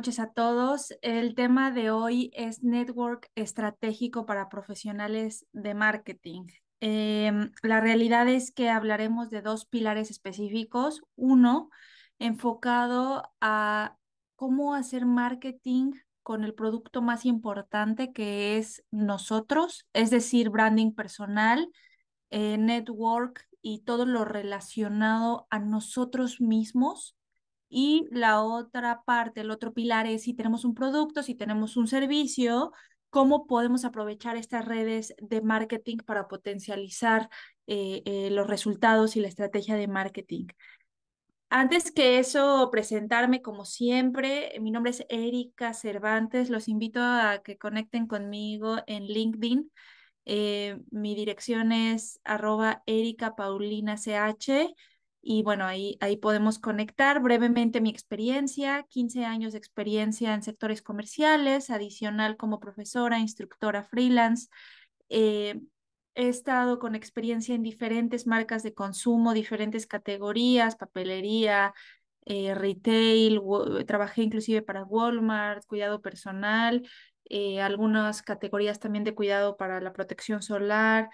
Buenas noches a todos. El tema de hoy es Network Estratégico para Profesionales de Marketing. Em, la realidad es que hablaremos de dos pilares específicos. Uno, enfocado a cómo hacer marketing con el producto más importante que es nosotros, es decir, branding personal, eh, network y todo lo relacionado a nosotros mismos y la otra parte, el otro pilar es si tenemos un producto, si tenemos un servicio, cómo podemos aprovechar estas redes de marketing para potencializar eh, eh, los resultados y la estrategia de marketing. Antes que eso, presentarme como siempre, mi nombre es Erika Cervantes, los invito a que conecten conmigo en LinkedIn. Eh, mi dirección es arroba Erika Paulina y bueno, ahí, ahí podemos conectar brevemente mi experiencia, 15 años de experiencia en sectores comerciales, adicional como profesora, instructora freelance. Eh, he estado con experiencia en diferentes marcas de consumo, diferentes categorías, papelería, eh, retail, trabajé inclusive para Walmart, cuidado personal, eh, algunas categorías también de cuidado para la protección solar,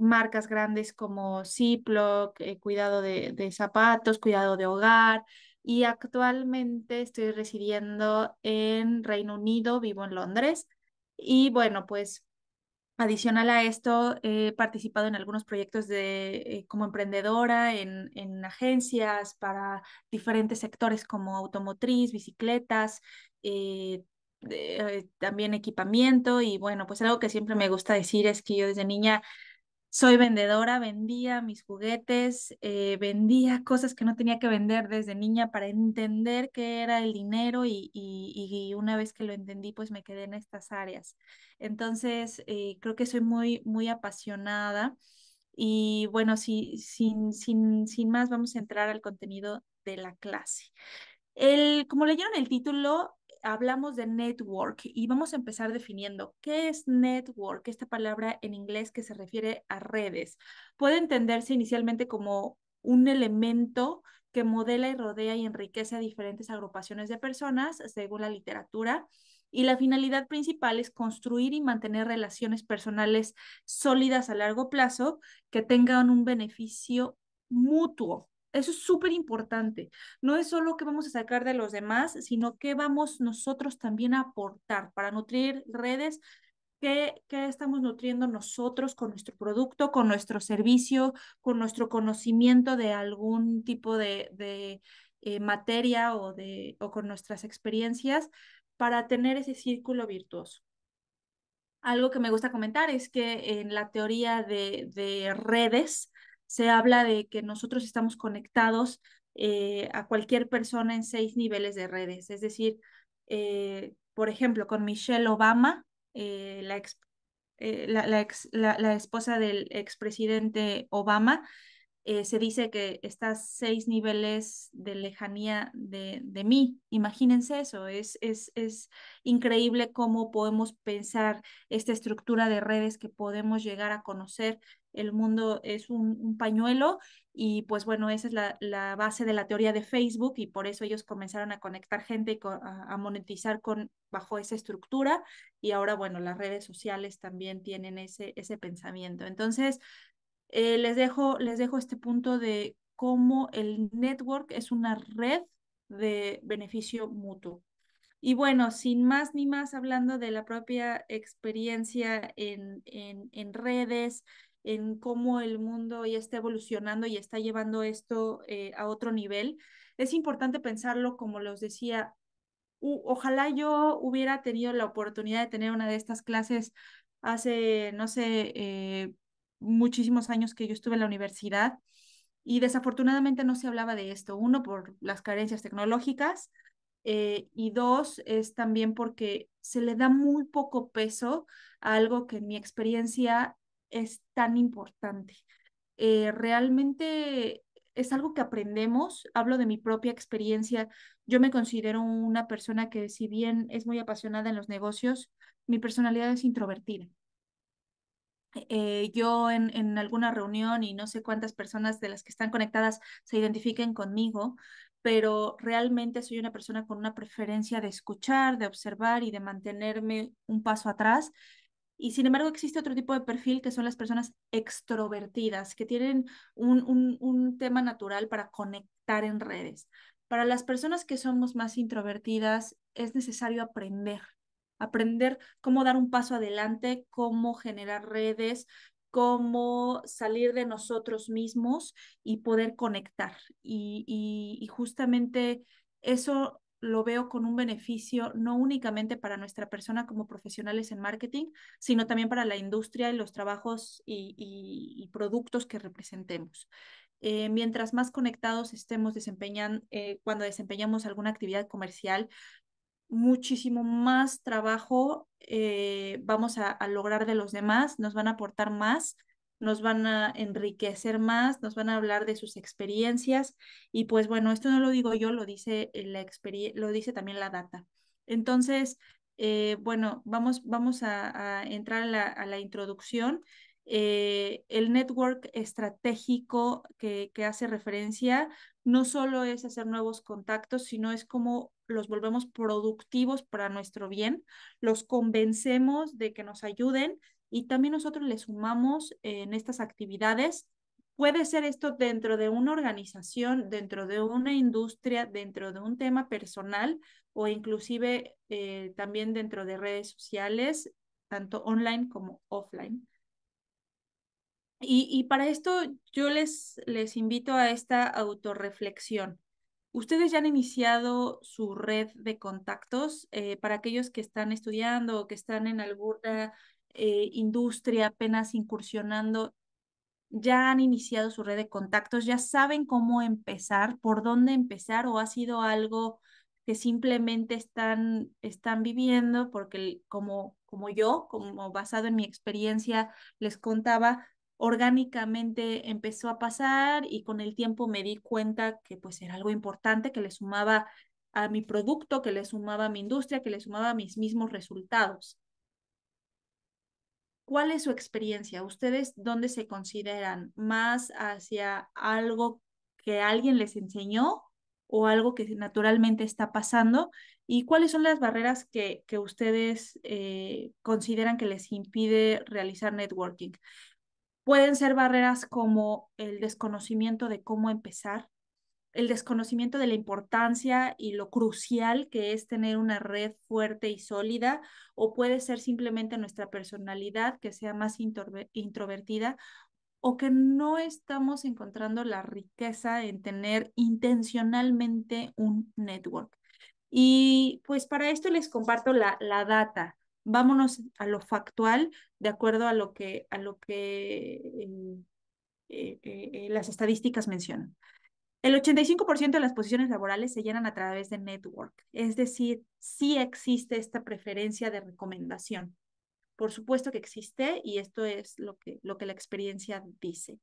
marcas grandes como Ziploc, eh, cuidado de, zapatos, cuidado de hogar. Y actualmente estoy residiendo en Reino Unido, vivo en Londres. Y bueno, pues adicional a esto, he participado en algunos proyectos de, eh, como emprendedora en, en agencias para diferentes sectores como automotriz, bicicletas, eh, también equipamiento y bueno, pues algo que siempre me gusta decir es que yo desde niña soy vendedora, vendía mis juguetes, eh, vendía cosas que no tenía que vender desde niña para entender qué era el dinero y, una vez que lo entendí, pues me quedé en estas áreas. Entonces, eh, creo que soy muy, muy apasionada y bueno, sin, sin, sin más, vamos a entrar al contenido de la clase. El, como leyeron el título, hablamos de network y vamos a empezar definiendo qué es network, esta palabra en inglés que se refiere a redes. Puede entenderse inicialmente como un elemento que modela y rodea y enriquece a diferentes agrupaciones de personas según la literatura. Y la finalidad principal es construir y mantener relaciones personales sólidas a largo plazo que tengan un beneficio mutuo eso es súper importante. No es solo que vamos a sacar de los demás, sino qué vamos nosotros también a aportar para nutrir redes ¿Qué, estamos nutriendo nosotros con nuestro producto, con nuestro servicio, con nuestro conocimiento de algún tipo de, eh, materia o, de, o con nuestras experiencias para tener ese círculo virtuoso? Algo que me gusta comentar es que en la teoría de redes se habla de que nosotros estamos conectados eh, a cualquier persona en seis niveles de redes. Es decir, eh, por ejemplo, con Michelle Obama, eh, la, la, esposa del expresidente Obama, se dice que está a seis niveles de lejanía de, mí. Imagínense eso, es, es, es increíble cómo podemos pensar esta estructura de redes que podemos llegar a conocer el mundo es un, pañuelo y pues bueno, esa es la, base de la teoría de Facebook y por eso ellos comenzaron a conectar gente y a, monetizar con, bajo esa estructura y ahora bueno, las redes sociales también tienen ese, ese pensamiento. Entonces, eh, les, dejo, les dejo este punto de cómo el network es una red de beneficio mutuo. Y bueno, sin más ni más, hablando de la propia experiencia en, en redes, en cómo el mundo ya está evolucionando y está llevando esto eh, a otro nivel. Es importante pensarlo, como les decía, ojalá yo hubiera tenido la oportunidad de tener una de estas clases hace, no sé, eh, muchísimos años que yo estuve en la universidad y desafortunadamente no se hablaba de esto. Uno, por las carencias tecnológicas eh, y dos, es también porque se le da muy poco peso a algo que en mi experiencia es tan importante. Eh, realmente es algo que aprendemos, hablo de mi propia experiencia, yo me considero una persona que si bien es muy apasionada en los negocios, mi personalidad es introvertida. Eh, yo en, en alguna reunión y no sé cuántas personas de las que están conectadas se identifiquen conmigo, pero realmente soy una persona con una preferencia de escuchar, de observar y de mantenerme un paso atrás y sin embargo existe otro tipo de perfil que son las personas extrovertidas, que tienen un, un, tema natural para conectar en redes. Para las personas que somos más introvertidas es necesario aprender, aprender cómo dar un paso adelante, cómo generar redes, cómo salir de nosotros mismos y poder conectar. y, justamente eso lo veo con un beneficio no únicamente para nuestra persona como profesionales en marketing, sino también para la industria y los trabajos y, productos que representemos. Eh, mientras más conectados estemos eh, cuando desempeñamos alguna actividad comercial, muchísimo más trabajo eh, vamos a, lograr de los demás, nos van a aportar más nos van a enriquecer más, nos van a hablar de sus experiencias y pues bueno, esto no lo digo yo, lo dice, la lo dice también la data. Entonces, eh, bueno, vamos, vamos a, entrar a la, introducción. Eh, el network estratégico que, que hace referencia no solo es hacer nuevos contactos, sino es como los volvemos productivos para nuestro bien, los convencemos de que nos ayuden, y también nosotros le sumamos eh, en estas actividades. Puede ser esto dentro de una organización, dentro de una industria, dentro de un tema personal o inclusive eh, también dentro de redes sociales, tanto online como offline. Y, para esto yo les, les invito a esta autorreflexión. Ustedes ya han iniciado su red de contactos eh, para aquellos que están estudiando o que están en alguna eh, industria apenas incursionando ya han iniciado su red de contactos, ya saben cómo empezar, por dónde empezar o ha sido algo que simplemente están, están viviendo porque como, como yo, como basado en mi experiencia les contaba, orgánicamente empezó a pasar y con el tiempo me di cuenta que pues era algo importante que le sumaba a mi producto, que le sumaba a mi industria, que le sumaba a mis mismos resultados. ¿Cuál es su experiencia? ¿Ustedes dónde se consideran? ¿Más hacia algo que alguien les enseñó o algo que naturalmente está pasando? ¿Y cuáles son las barreras que, que ustedes eh, consideran que les impide realizar networking? Pueden ser barreras como el desconocimiento de cómo empezar, el desconocimiento de la importancia y lo crucial que es tener una red fuerte y sólida, o puede ser simplemente nuestra personalidad que sea más introvertida o que no estamos encontrando la riqueza en tener intencionalmente un network. Y pues para esto les comparto la, data. Vámonos a lo factual de acuerdo a lo que, a lo que eh, eh, eh, las estadísticas mencionan. El 85% de las posiciones laborales se llenan a través de network, es decir, sí existe esta preferencia de recomendación. Por supuesto que existe y esto es lo que, lo que la experiencia dice.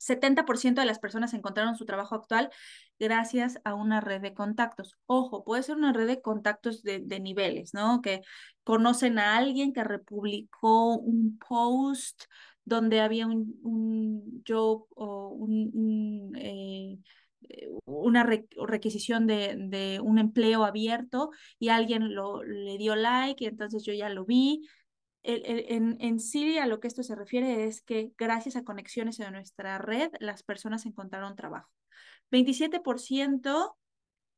70% de las personas encontraron su trabajo actual gracias a una red de contactos. Ojo, puede ser una red de contactos de, de niveles, ¿no? Que conocen a alguien que republicó un post donde había un, un job o un, eh, eh, una requisición de, un empleo abierto y alguien lo, le dio like y entonces yo ya lo vi. en, Siria a lo que esto se refiere es que gracias a conexiones en nuestra red las personas encontraron trabajo. 27%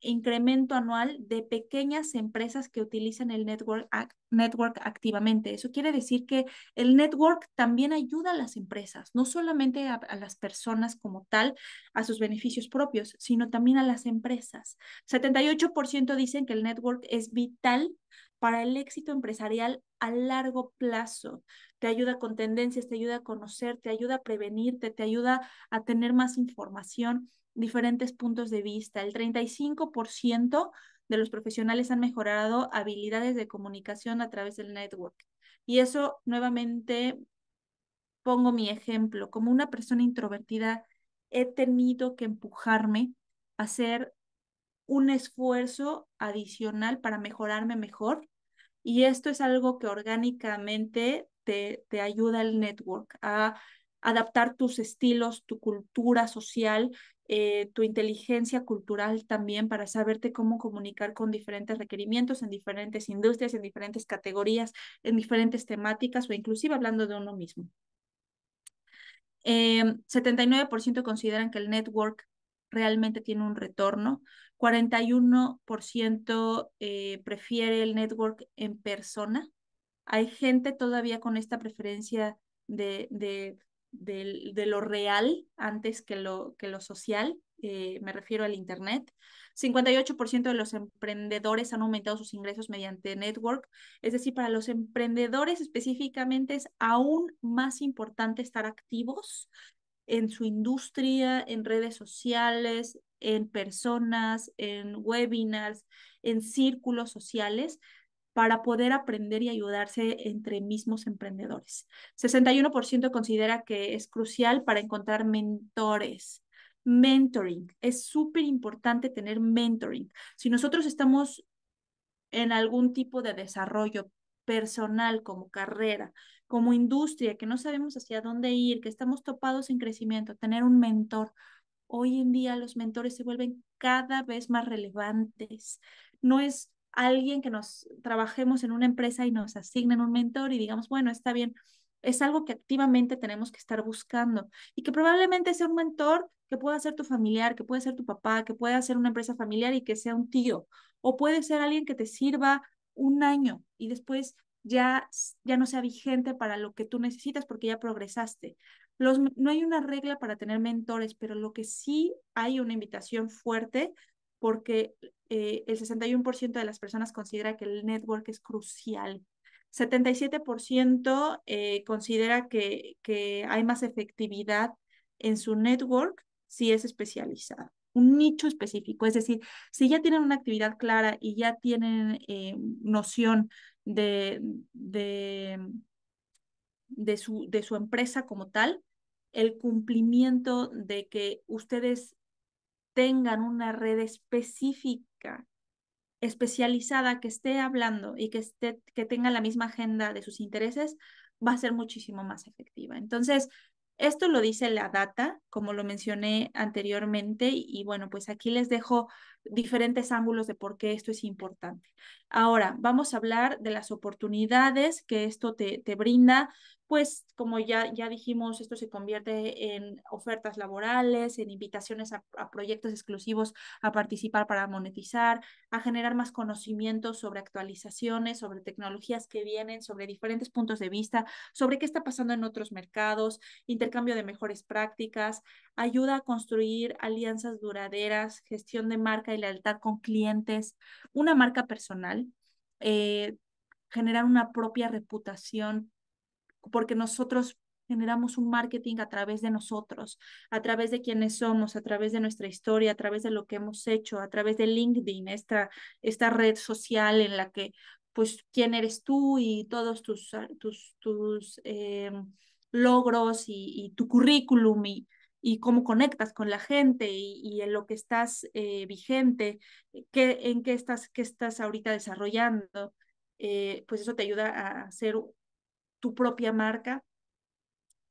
incremento anual de pequeñas empresas que utilizan el network, network activamente. Eso quiere decir que el network también ayuda a las empresas, no solamente a, las personas como tal, a sus beneficios propios, sino también a las empresas. 78% dicen que el network es vital para el éxito empresarial a largo plazo. Te ayuda con tendencias, te ayuda a conocer, te ayuda a prevenirte, te ayuda a tener más información diferentes puntos de vista. El 35% de los profesionales han mejorado habilidades de comunicación a través del network. Y eso nuevamente pongo mi ejemplo. Como una persona introvertida, he tenido que empujarme a hacer un esfuerzo adicional para mejorarme mejor. Y esto es algo que orgánicamente te, te ayuda el network a adaptar tus estilos, tu cultura social eh, tu inteligencia cultural también para saberte cómo comunicar con diferentes requerimientos en diferentes industrias, en diferentes categorías, en diferentes temáticas o inclusive hablando de uno mismo. 79% eh, consideran que el network realmente tiene un retorno. 41% eh, prefiere el network en persona. Hay gente todavía con esta preferencia de, de de lo real antes que lo, social, eh, me refiero al Internet. 58% de los emprendedores han aumentado sus ingresos mediante network, es decir, para los emprendedores específicamente es aún más importante estar activos en su industria, en redes sociales, en personas, en webinars, en círculos sociales, para poder aprender y ayudarse entre mismos emprendedores. 61% considera que es crucial para encontrar mentores. Mentoring. Es súper importante tener mentoring. Si nosotros estamos en algún tipo de desarrollo personal, como carrera, como industria, que no sabemos hacia dónde ir, que estamos topados en crecimiento, tener un mentor. Hoy en día los mentores se vuelven cada vez más relevantes. No es alguien que nos trabajemos en una empresa y nos asignen un mentor y digamos, bueno, está bien, es algo que activamente tenemos que estar buscando y que probablemente sea un mentor que pueda ser tu familiar, que puede ser tu papá, que pueda ser una empresa familiar y que sea un tío, o puede ser alguien que te sirva un año y después ya, ya no sea vigente para lo que tú necesitas porque ya progresaste. Los, no hay una regla para tener mentores, pero lo que sí hay una invitación fuerte porque eh, el 61% de las personas considera que el network es crucial. 77% eh, considera que, que hay más efectividad en su network si es especializado un nicho específico. Es decir, si ya tienen una actividad clara y ya tienen eh, noción de, de, su, de su empresa como tal, el cumplimiento de que ustedes tengan una red específica especializada que esté hablando y que, esté, que tenga la misma agenda de sus intereses, va a ser muchísimo más efectiva. Entonces, esto lo dice la data, como lo mencioné anteriormente, y bueno, pues aquí les dejo diferentes ángulos de por qué esto es importante. Ahora, vamos a hablar de las oportunidades que esto te, brinda, pues como ya, ya, dijimos, esto se convierte en ofertas laborales, en invitaciones a, a, proyectos exclusivos a participar para monetizar, a generar más conocimientos sobre actualizaciones, sobre tecnologías que vienen, sobre diferentes puntos de vista, sobre qué está pasando en otros mercados, intercambio de mejores prácticas, ayuda a construir alianzas duraderas, gestión de marca y lealtad con clientes, una marca personal, eh, generar una propia reputación, porque nosotros generamos un marketing a través de nosotros, a través de quienes somos, a través de nuestra historia, a través de lo que hemos hecho, a través de LinkedIn, esta, esta red social en la que, pues, quién eres tú y todos tus, ah, tus, tus em, logros y, y, tu currículum y y cómo conectas con la gente y, en lo que estás eh, vigente, eh, qué, en qué estás, qué estás ahorita desarrollando, eh, pues eso te ayuda a hacer tu propia marca.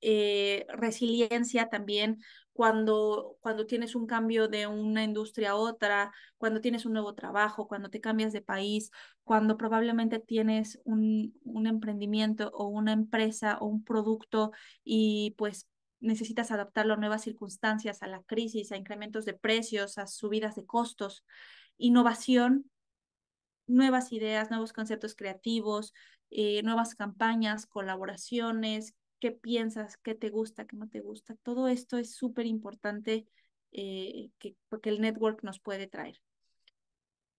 resiliencia también cuando, cuando tienes un cambio de una industria a otra, cuando tienes un nuevo trabajo, cuando te cambias de país, cuando probablemente tienes un, un emprendimiento o una empresa o un producto y pues necesitas adaptarlo a nuevas circunstancias, a la crisis, a incrementos de precios, a subidas de costos, innovación, nuevas ideas, nuevos conceptos creativos, eh, nuevas campañas, colaboraciones, qué piensas, qué te gusta, qué no te gusta. Todo esto es súper importante eh, porque que, el network nos puede traer.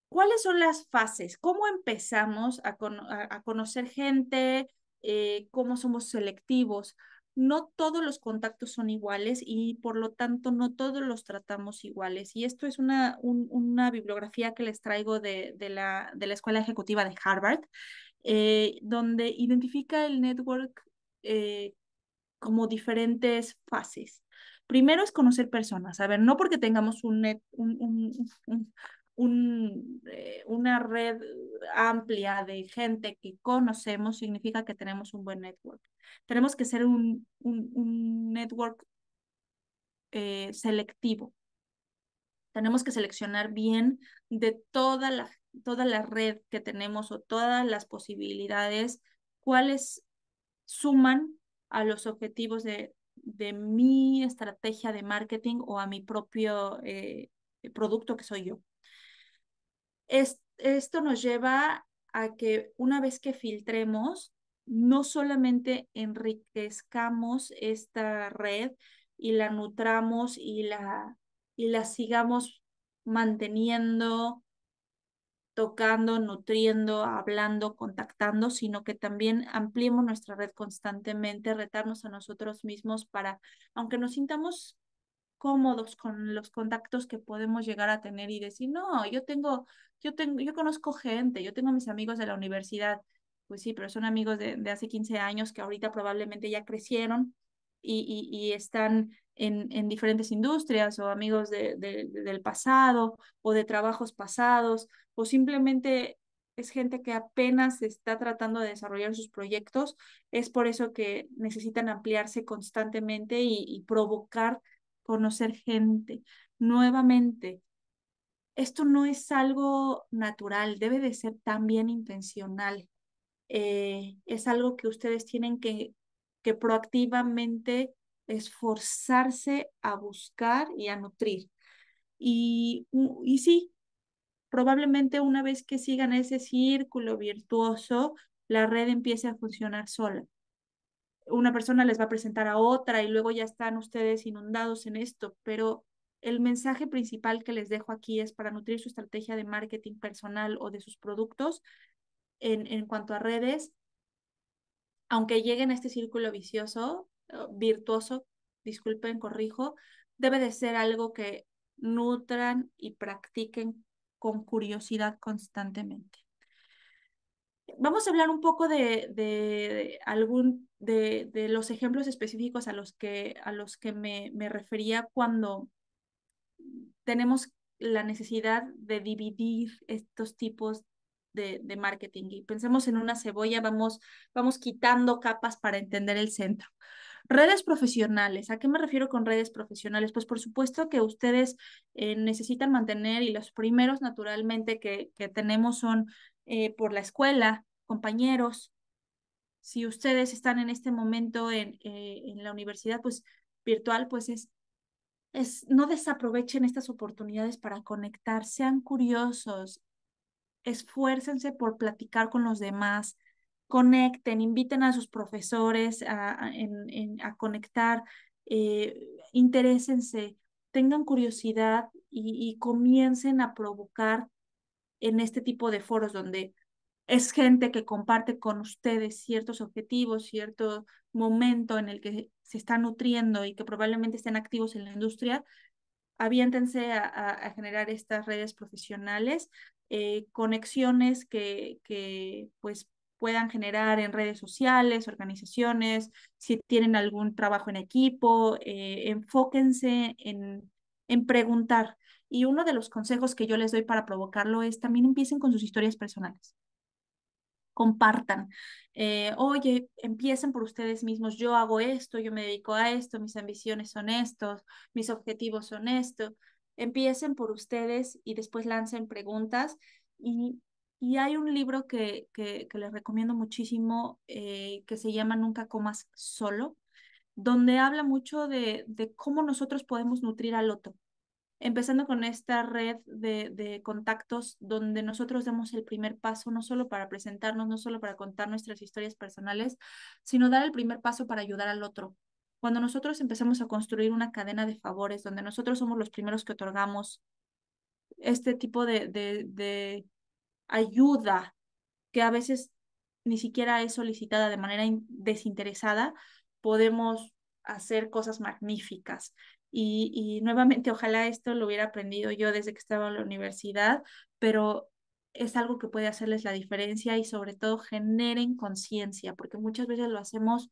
¿Cuáles son las fases? ¿Cómo empezamos a, conocer gente? Eh, ¿Cómo somos selectivos? no todos los contactos son iguales y por lo tanto no todos los tratamos iguales. Y esto es una, una bibliografía que les traigo de, la, de, la, Escuela Ejecutiva de Harvard, eh, donde identifica el network eh, como diferentes fases. Primero es conocer personas, a ver, no porque tengamos un, un, eh, una red amplia de gente que conocemos significa que tenemos un buen network. Tenemos que ser un, network eh, selectivo. Tenemos que seleccionar bien de toda la, red que tenemos o todas las posibilidades, cuáles suman a los objetivos de, mi estrategia de marketing o a mi propio eh, producto que soy yo. esto nos lleva a que una vez que filtremos, no solamente enriquezcamos esta red y la nutramos y la, y la sigamos manteniendo, tocando, nutriendo, hablando, contactando, sino que también ampliemos nuestra red constantemente, retarnos a nosotros mismos para, aunque nos sintamos cómodos con los contactos que podemos llegar a tener y decir, no, yo tengo, yo tengo, yo conozco gente, yo tengo mis amigos de la universidad, pues sí, pero son amigos de, hace 15 años que ahorita probablemente ya crecieron y, están en, diferentes industrias o amigos del pasado o de trabajos pasados o simplemente es gente que apenas está tratando de desarrollar sus proyectos. Es por eso que necesitan ampliarse constantemente y, y provocar conocer gente. Nuevamente, esto no es algo natural, debe de ser también intencional. Eh, es algo que ustedes tienen que, que proactivamente esforzarse a buscar y a nutrir. Y, y sí, probablemente una vez que sigan ese círculo virtuoso, la red empiece a funcionar sola. Una persona les va a presentar a otra y luego ya están ustedes inundados en esto, pero el mensaje principal que les dejo aquí es para nutrir su estrategia de marketing personal o de sus productos, en, cuanto a redes, aunque lleguen a este círculo vicioso, eh, virtuoso, disculpen, corrijo, debe de ser algo que nutran y practiquen con curiosidad constantemente. Vamos a hablar un poco de, algún de, los ejemplos específicos a los que, a los que me, me refería cuando tenemos la necesidad de dividir estos tipos de, marketing y pensemos en una cebolla, vamos, vamos quitando capas para entender el centro. Redes profesionales. ¿A qué me refiero con redes profesionales? Pues por supuesto que ustedes eh, necesitan mantener y los primeros naturalmente que, que tenemos son eh, por la escuela, compañeros. Si ustedes están en este momento en, eh, en la universidad, pues virtual, pues es es no desaprovechen estas oportunidades para conectar, sean curiosos, esfuércense por platicar con los demás, conecten, inviten a sus profesores a, conectar, eh, interésense, tengan curiosidad y, comiencen a provocar en este tipo de foros donde es gente que comparte con ustedes ciertos objetivos, cierto momento en el que se está nutriendo y que probablemente estén activos en la industria, aviéntense a generar estas redes profesionales eh, conexiones que, que pues puedan generar en redes sociales, organizaciones, si tienen algún trabajo en equipo, eh, enfóquense en, en preguntar. Y uno de los consejos que yo les doy para provocarlo es también empiecen con sus historias personales compartan. Eh, Oye, empiecen por ustedes mismos. Yo hago esto, yo me dedico a esto, mis ambiciones son estos, mis objetivos son estos empiecen por ustedes y después lancen preguntas. Y, hay un libro que, que, les recomiendo muchísimo eh, que se llama Nunca comas solo, donde habla mucho de, cómo nosotros podemos nutrir al otro, empezando con esta red de, de, contactos donde nosotros damos el primer paso, no solo para presentarnos, no solo para contar nuestras historias personales, sino dar el primer paso para ayudar al otro, cuando nosotros empezamos a construir una cadena de favores, donde nosotros somos los primeros que otorgamos este tipo de, de, ayuda que a veces ni siquiera es solicitada de manera desinteresada, podemos hacer cosas magníficas. Y, y, nuevamente, ojalá esto lo hubiera aprendido yo desde que estaba en la universidad, pero es algo que puede hacerles la diferencia y sobre todo generen conciencia, porque muchas veces lo hacemos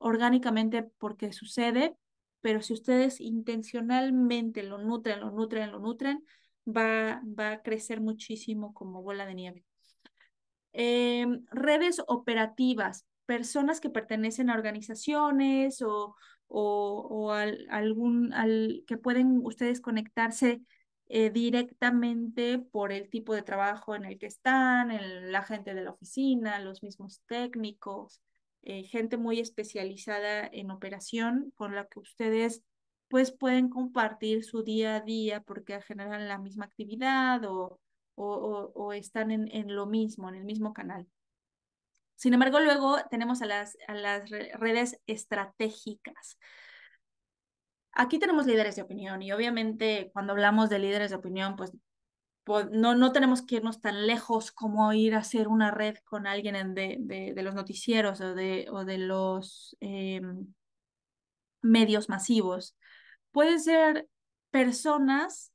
orgánicamente porque sucede, pero si ustedes intencionalmente lo nutren, lo nutren, lo nutren, va, va a crecer muchísimo como bola de nieve. Em, redes operativas, personas que pertenecen a organizaciones o, o, o algún, al, que pueden ustedes conectarse eh, directamente por el tipo de trabajo en el que están, la gente de la oficina, los mismos técnicos, eh, gente muy especializada en operación con la que ustedes pues pueden compartir su día a día porque generan la misma actividad o, o, están en, en, lo mismo, en el mismo canal. Sin embargo, luego tenemos a las, a las redes estratégicas. Aquí tenemos líderes de opinión y obviamente cuando hablamos de líderes de opinión, pues no, tenemos que irnos tan lejos como ir a hacer una red con alguien de, los noticieros o de, o de los em, medios masivos. Pueden ser personas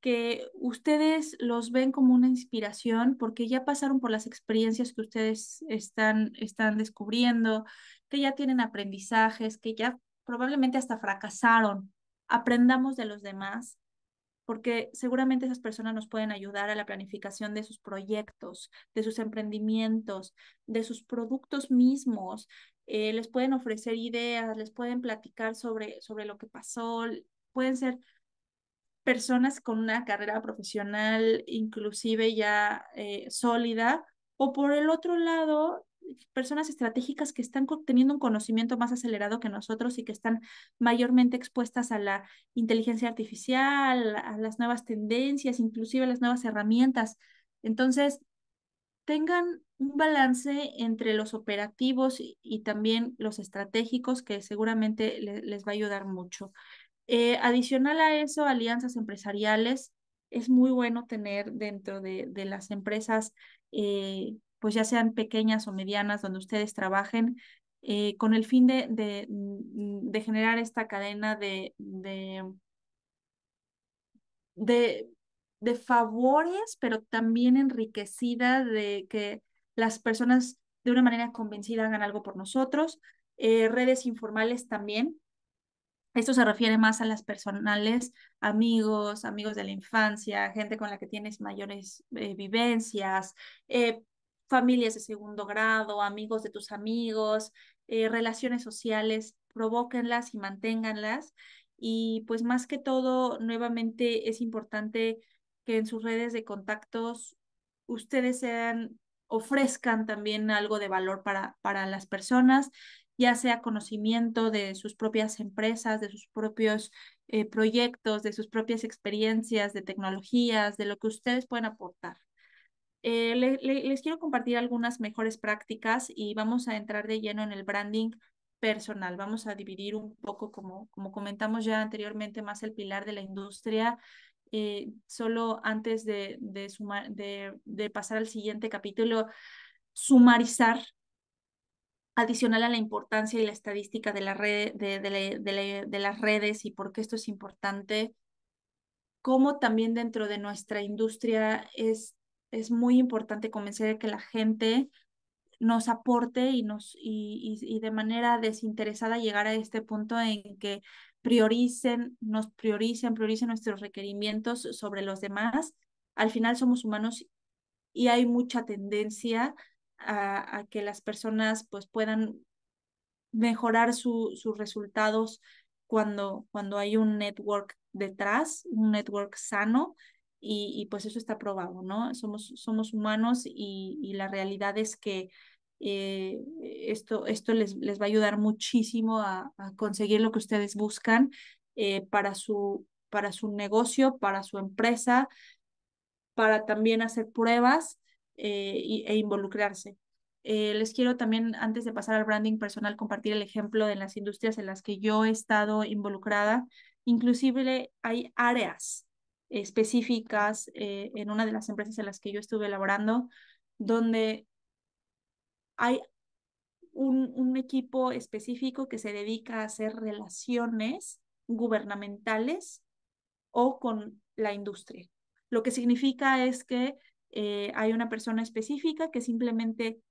que ustedes los ven como una inspiración porque ya pasaron por las experiencias que ustedes están, están descubriendo, que ya tienen aprendizajes, que ya probablemente hasta fracasaron. Aprendamos de los demás porque seguramente esas personas nos pueden ayudar a la planificación de sus proyectos, de sus emprendimientos, de sus productos mismos. Eh, les pueden ofrecer ideas, les pueden platicar sobre, sobre lo que pasó, pueden ser personas con una carrera profesional inclusive ya eh, sólida, o por el otro lado, personas estratégicas que están teniendo un conocimiento más acelerado que nosotros y que están mayormente expuestas a la inteligencia artificial, a las nuevas tendencias, inclusive a las nuevas herramientas. Entonces, tengan un balance entre los operativos y, también los estratégicos que seguramente les va a ayudar mucho. Eh, adicional a eso, alianzas empresariales. Es muy bueno tener dentro de, de las empresas eh, pues ya sean pequeñas o medianas, donde ustedes trabajen, eh, con el fin de, mm, generar esta cadena de, de, de, favores, pero también enriquecida de que las personas de una manera convencida hagan algo por nosotros. Eh, redes informales también. Esto se refiere más a las personales, amigos, amigos de la infancia, gente con la que tienes mayores eh, vivencias, familias de segundo grado, amigos de tus amigos, eh, relaciones sociales, provóquenlas y manténganlas. Y pues más que todo, nuevamente es importante que en sus redes de contactos ustedes sean, ofrezcan también algo de valor para, para las personas, ya sea conocimiento de sus propias empresas, de sus propios eh, proyectos, de sus propias experiencias, de tecnologías, de lo que ustedes pueden aportar. Eh, les quiero compartir algunas mejores prácticas y vamos a entrar de lleno en el branding personal. Vamos a dividir un poco, como, como comentamos ya anteriormente, más el pilar de la industria. Eh, solo antes de, sumar, de, pasar al siguiente capítulo, sumarizar adicional a la importancia y la estadística de, la red, de, las redes y por qué esto es importante, cómo también dentro de nuestra industria es es muy importante convencer a que la gente nos aporte y, nos, y, y, de manera desinteresada llegar a este punto en que prioricen, nos prioricen, prioricen nuestros requerimientos sobre los demás. Al final somos humanos y hay mucha tendencia a, que las personas pues, puedan mejorar sus resultados cuando, cuando hay un network detrás, un network sano y, pues eso está probado, ¿no? Somos, somos humanos y, y la realidad es que eh, esto, esto les, les va a ayudar muchísimo a, conseguir lo que ustedes buscan eh, para, su, para su negocio, para su empresa, para también hacer pruebas eh, e involucrarse. les quiero también, antes de pasar al branding personal, compartir el ejemplo de las industrias en las que yo he estado involucrada. Inclusive hay áreas específicas eh, en una de las empresas en las que yo estuve elaborando, donde hay un, equipo específico que se dedica a hacer relaciones gubernamentales o con la industria. Lo que significa es que eh, hay una persona específica que simplemente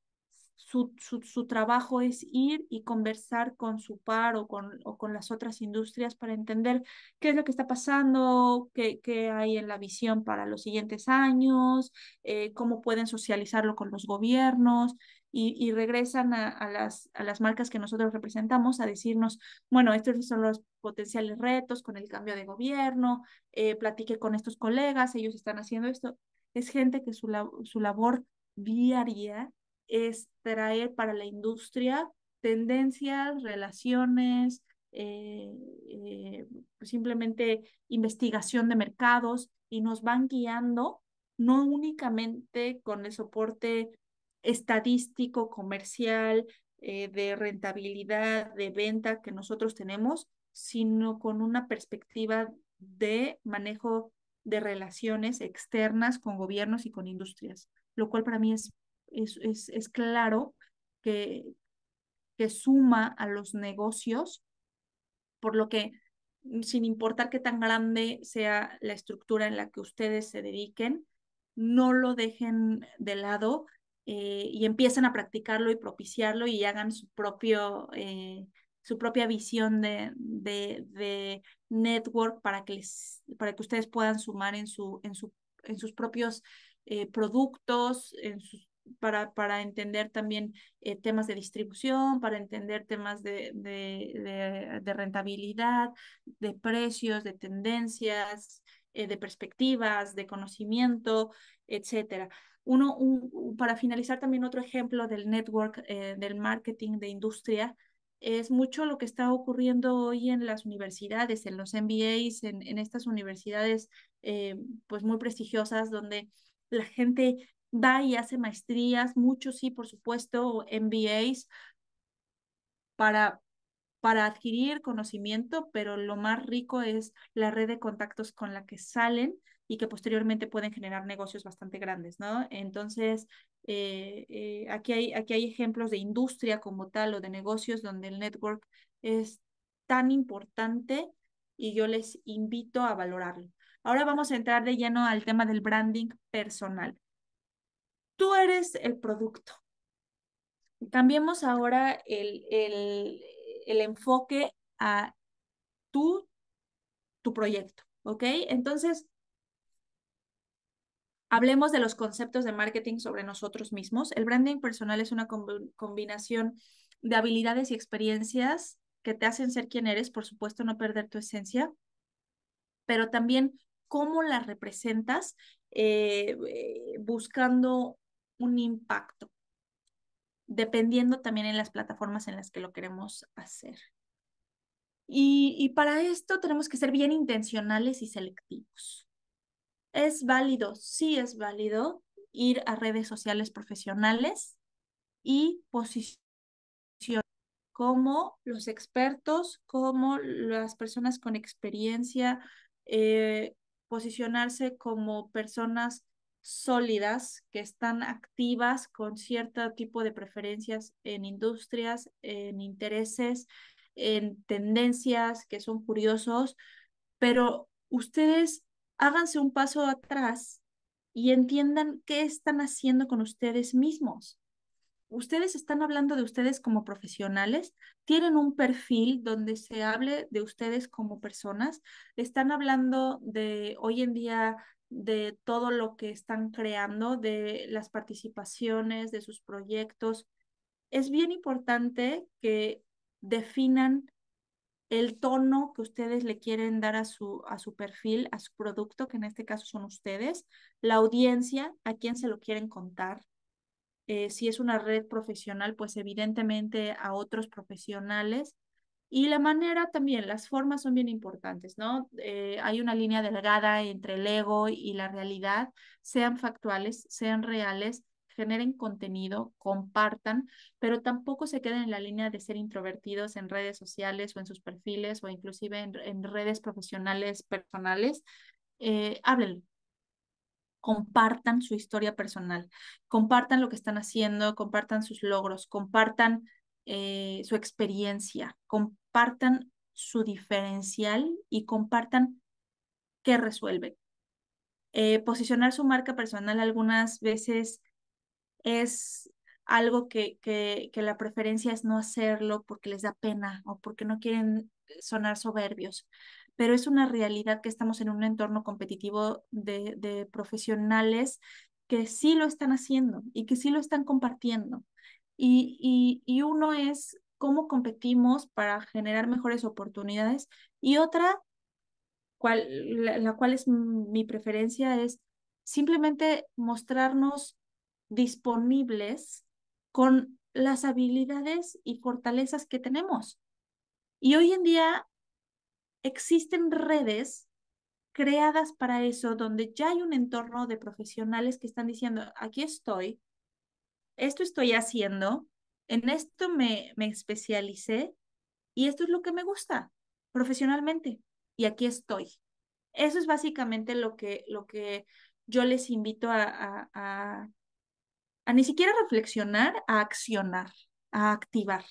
su, trabajo es ir y conversar con su par o con, o con, las otras industrias para entender qué es lo que está pasando, qué, hay en la visión para los siguientes años, eh, cómo pueden socializarlo con los gobiernos y, regresan a, las, a las marcas que nosotros representamos a decirnos, bueno, estos son los potenciales retos con el cambio de gobierno, eh, platique con estos colegas, ellos están haciendo esto. Es gente que su, su labor diaria es traer para la industria tendencias, relaciones, eh, eh, pues simplemente investigación de mercados y nos van guiando no únicamente con el soporte estadístico, comercial, eh, de rentabilidad, de venta que nosotros tenemos, sino con una perspectiva de manejo de relaciones externas con gobiernos y con industrias, lo cual para mí es es, es, claro que, que suma a los negocios, por lo que mm, sin importar qué tan grande sea la estructura en la que ustedes se dediquen, no lo dejen de lado eh, y empiecen a practicarlo y propiciarlo y hagan su, propio, eh, su propia visión de, de, network para que, les, para que ustedes puedan sumar en, su, en, su, en sus propios eh, productos, en sus para, entender también eh, temas de distribución, para entender temas de, rentabilidad, de precios, de tendencias, eh, de perspectivas, de conocimiento, etcétera. Uno, para finalizar también otro ejemplo del network, eh, del marketing de industria, es mucho lo que está ocurriendo hoy en las universidades, en los MBAs, en, estas universidades pues muy prestigiosas donde la gente da y hace maestrías, muchos sí, por supuesto, MBAs, para, para adquirir conocimiento, pero lo más rico es la red de contactos con la que salen y que posteriormente pueden generar negocios bastante grandes, ¿no? Entonces, eh, eh, aquí, hay, aquí hay ejemplos de industria como tal o de negocios donde el network es tan importante y yo les invito a valorarlo. Ahora vamos a entrar de lleno al tema del branding personal tú eres el producto. Cambiemos ahora el, el, enfoque a tú, tu proyecto, ¿ok? Entonces, hablemos de los conceptos de marketing sobre nosotros mismos. El branding personal es una combinación de habilidades y experiencias que te hacen ser quien eres, por supuesto, no perder tu esencia, pero también cómo la representas, eh, eh, buscando un impacto, dependiendo también en las plataformas en las que lo queremos hacer. Y, para esto tenemos que ser bien intencionales y selectivos. Es válido, sí es válido ir a redes sociales profesionales y posicionar como los expertos, como las personas con experiencia, eh, posicionarse como personas sólidas, que están activas con cierto tipo de preferencias en industrias, en intereses, en tendencias, que son curiosos, pero ustedes háganse un paso atrás y entiendan qué están haciendo con ustedes mismos. Ustedes están hablando de ustedes como profesionales, tienen un perfil donde se hable de ustedes como personas, están hablando de hoy en día de todo lo que están creando, de las participaciones, de sus proyectos. Es bien importante que definan el tono que ustedes le quieren dar a su, a su perfil, a su producto, que en este caso son ustedes, la audiencia, a quién se lo quieren contar. Eh, si es una red profesional, pues evidentemente a otros profesionales y la manera también, las formas son bien importantes, ¿no? Eh, hay una línea delgada entre el ego y la realidad, sean factuales, sean reales, generen contenido, compartan, pero tampoco se queden en la línea de ser introvertidos en redes sociales o en sus perfiles o inclusive en, redes profesionales personales. Eh, háblenlo, compartan su historia personal, compartan lo que están haciendo, compartan sus logros, compartan eh, su experiencia, compartan su diferencial y compartan qué resuelve. Eh, posicionar su marca personal algunas veces es algo que, que, la preferencia es no hacerlo porque les da pena o porque no quieren sonar soberbios, pero es una realidad que estamos en un entorno competitivo de profesionales que sí lo están haciendo y que sí lo están compartiendo y, uno es cómo competimos para generar mejores oportunidades y otra, la cual es mi preferencia, es simplemente mostrarnos disponibles con las habilidades y fortalezas que tenemos. Y hoy en día existen redes creadas para eso, donde ya hay un entorno de profesionales que están diciendo, aquí estoy, esto estoy haciendo, en esto me, me especialicé y esto es lo que me gusta profesionalmente y aquí estoy. Eso es básicamente lo que, lo que yo les invito a, a, a ni siquiera reflexionar, a accionar, a activar.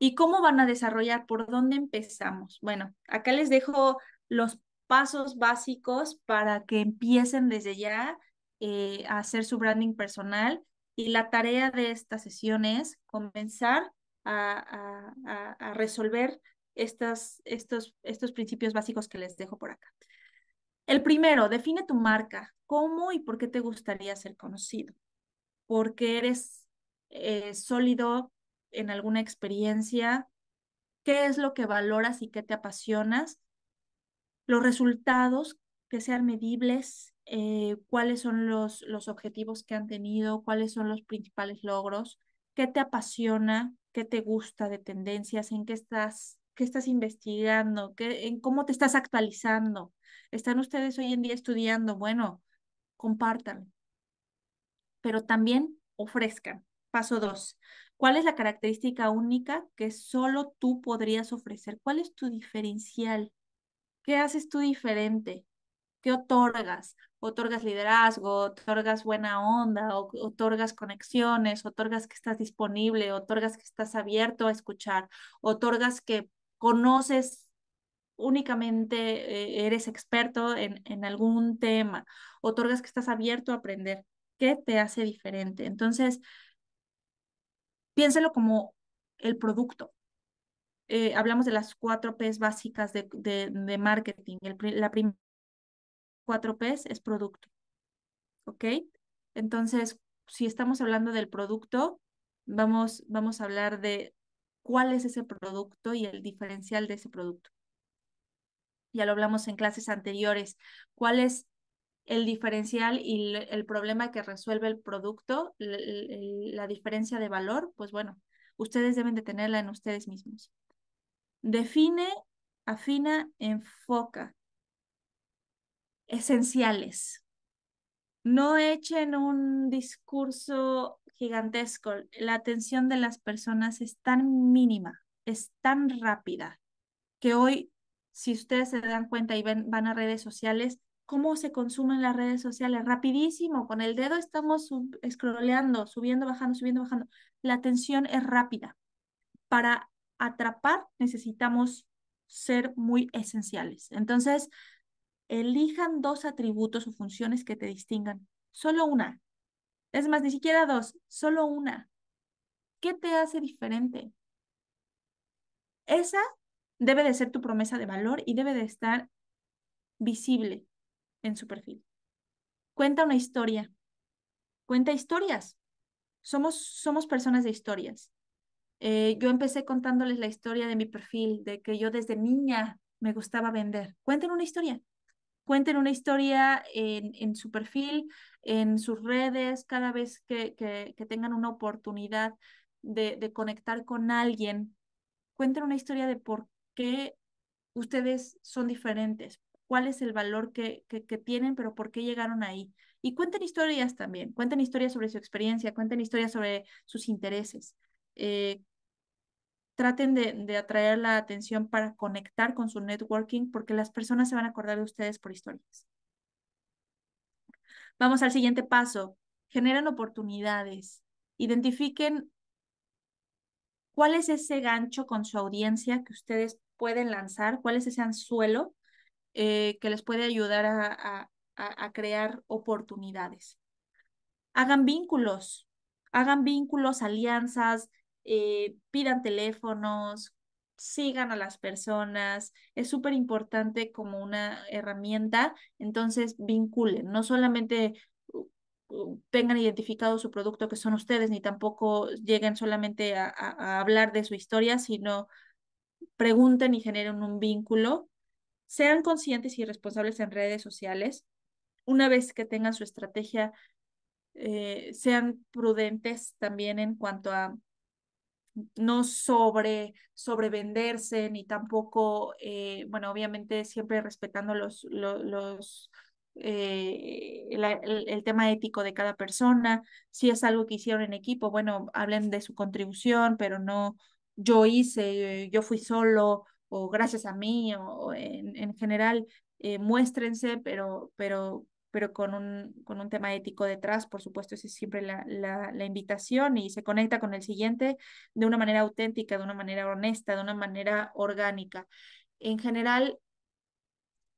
¿Y cómo van a desarrollar? ¿Por dónde empezamos? Bueno, acá les dejo los pasos básicos para que empiecen desde ya eh, hacer su branding personal y la tarea de esta sesión es comenzar a, resolver estas, estos, estos principios básicos que les dejo por acá. El primero, define tu marca, cómo y por qué te gustaría ser conocido, porque eres eh, sólido en alguna experiencia, qué es lo que valoras y qué te apasionas, los resultados que sean medibles eh, cuáles son los, objetivos que han tenido, cuáles son los principales logros, qué te apasiona, qué te gusta de tendencias, en qué estás, qué estás investigando, qué, en cómo te estás actualizando. Están ustedes hoy en día estudiando, bueno, compártanme pero también ofrezcan. Paso dos, ¿cuál es la característica única que solo tú podrías ofrecer? ¿Cuál es tu diferencial? ¿Qué haces tú diferente? ¿Qué otorgas? otorgas liderazgo, otorgas buena onda, otorgas conexiones, otorgas que estás disponible, otorgas que estás abierto a escuchar, otorgas que conoces únicamente, eh, eres experto en, en algún tema, otorgas que estás abierto a aprender. ¿Qué te hace diferente? Entonces, piénselo como el producto, eh, hablamos de las cuatro P's básicas de, marketing. la primera 4 P's es producto. ¿Ok? Entonces, si estamos hablando del producto, vamos, vamos a hablar de cuál es ese producto y el diferencial de ese producto. Ya lo hablamos en clases anteriores. ¿Cuál es el diferencial y el problema que resuelve el producto, la diferencia de valor? Pues bueno, ustedes deben de tenerla en ustedes mismos. Define, afina, enfoca esenciales. No echen un discurso gigantesco. La atención de las personas es tan mínima, es tan rápida, que hoy, si ustedes se dan cuenta y van a redes sociales, cómo se consumen las redes sociales. Rapidísimo, con el dedo estamos sub subiendo, bajando, subiendo, bajando. La atención es rápida. Para atrapar necesitamos ser muy esenciales. Entonces, elijan dos atributos o funciones que te distingan. Solo una. Es más, ni siquiera dos, solo una. ¿Qué te hace diferente? Esa debe de ser tu promesa de valor y debe de estar visible en su perfil. Cuenta una historia. Cuenta historias. Somos, somos personas de historias. Eh, yo empecé contándoles la historia de mi perfil, de que yo desde niña me gustaba vender. Cuenten una historia cuenten una historia en, en, su perfil, en sus redes, cada vez que, que, tengan una oportunidad de, conectar con alguien, cuenten una historia de por qué ustedes son diferentes, cuál es el valor que, que, tienen, pero por qué llegaron ahí. Y cuenten historias también, cuenten historias sobre su experiencia, cuenten historias sobre sus intereses. Eh, traten de, atraer la atención para conectar con su networking, porque las personas se van a acordar de ustedes por historias. Vamos al siguiente paso. Generen oportunidades. Identifiquen cuál es ese gancho con su audiencia que ustedes pueden lanzar, cuál es ese anzuelo eh, que les puede ayudar a, a crear oportunidades. Hagan vínculos, hagan vínculos, alianzas, eh, pidan teléfonos, sigan a las personas, es súper importante como una herramienta, entonces vinculen, no solamente uh, uh, tengan identificado su producto que son ustedes, ni tampoco lleguen solamente a, hablar de su historia, sino pregunten y generen un vínculo. Sean conscientes y responsables en redes sociales. Una vez que tengan su estrategia, eh, sean prudentes también en cuanto a no sobre venderse, ni tampoco, eh, bueno, obviamente siempre respetando los, los, eh, el, tema ético de cada persona. Si es algo que hicieron en equipo, bueno, hablen de su contribución, pero no yo hice, yo fui solo o gracias a mí o, en, general. Eh, muéstrense, pero, pero pero con un, con un tema ético detrás, por supuesto, esa es siempre la, invitación y se conecta con el siguiente de una manera auténtica, de una manera honesta, de una manera orgánica. En general,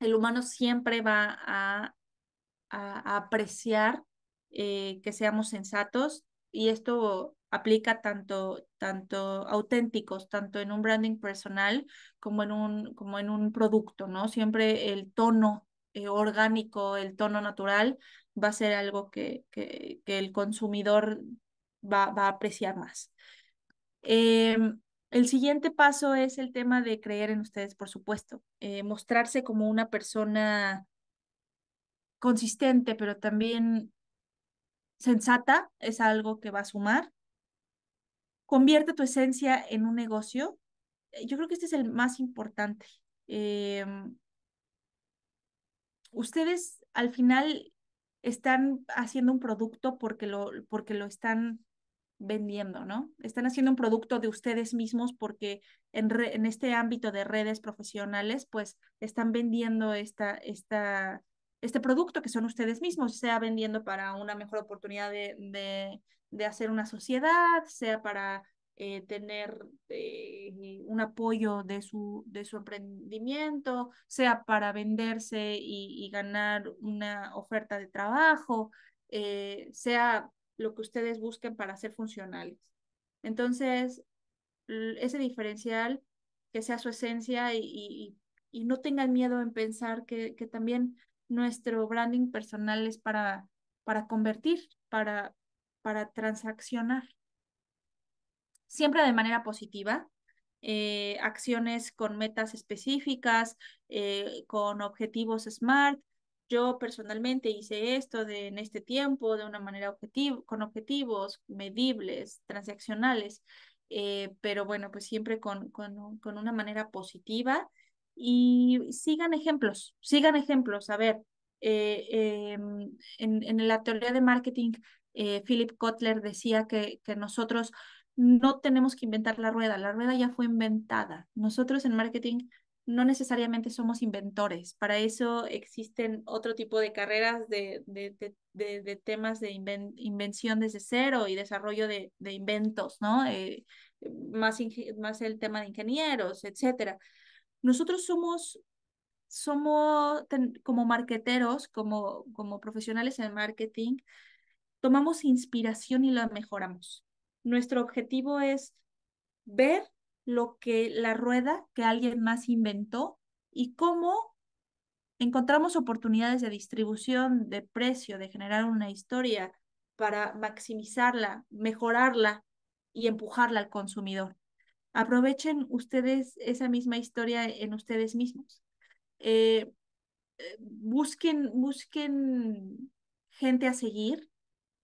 el humano siempre va a, a, apreciar eh, que seamos sensatos y esto aplica tanto, tanto auténticos, tanto en un branding personal como en un, como en un producto, ¿no? Siempre el tono eh, orgánico, el tono natural, va a ser algo que, que, el consumidor va, a apreciar más. Em, el siguiente paso es el tema de creer en ustedes, por supuesto, eh, mostrarse como una persona consistente, pero también sensata, es algo que va a sumar. Convierte tu esencia en un negocio. Eh, yo creo que este es el más importante. Eh, ustedes al final están haciendo un producto porque lo, porque lo están vendiendo, ¿no? Están haciendo un producto de ustedes mismos porque en, este ámbito de redes profesionales, pues están vendiendo esta, esta, este producto que son ustedes mismos, sea vendiendo para una mejor oportunidad de hacer una sociedad, sea para eh, tener eh, un apoyo de su, de su emprendimiento, sea para venderse y, ganar una oferta de trabajo, eh, sea lo que ustedes busquen para ser funcionales. Entonces, ese diferencial, que sea su esencia y, no tengan miedo en pensar que, que también nuestro branding personal es para, para convertir, para, para transaccionar siempre de manera positiva, eh, acciones con metas específicas, eh, con objetivos SMART. Yo personalmente hice esto de, en este tiempo de una manera objetivo, con objetivos medibles, transaccionales, eh, pero bueno, pues siempre con, con, con una manera positiva. Y sigan ejemplos, sigan ejemplos. A ver, em, en, en, la teoría de marketing, Philip Kotler decía que, que nosotros no tenemos que inventar la rueda, la rueda ya fue inventada. Nosotros en marketing no necesariamente somos inventores, para eso existen otro tipo de carreras de, de, de, de temas de invención desde cero y desarrollo de, inventos, ¿no? Eh, más, más el tema de ingenieros, etcétera. Nosotros somos somos como marqueteros, como, como profesionales en marketing, tomamos inspiración y la mejoramos. Nuestro objetivo es ver lo que la rueda que alguien más inventó y cómo encontramos oportunidades de distribución, de precio, de generar una historia para maximizarla, mejorarla y empujarla al consumidor. Aprovechen ustedes esa misma historia en ustedes mismos. Eh, eh, busquen, busquen gente a seguir,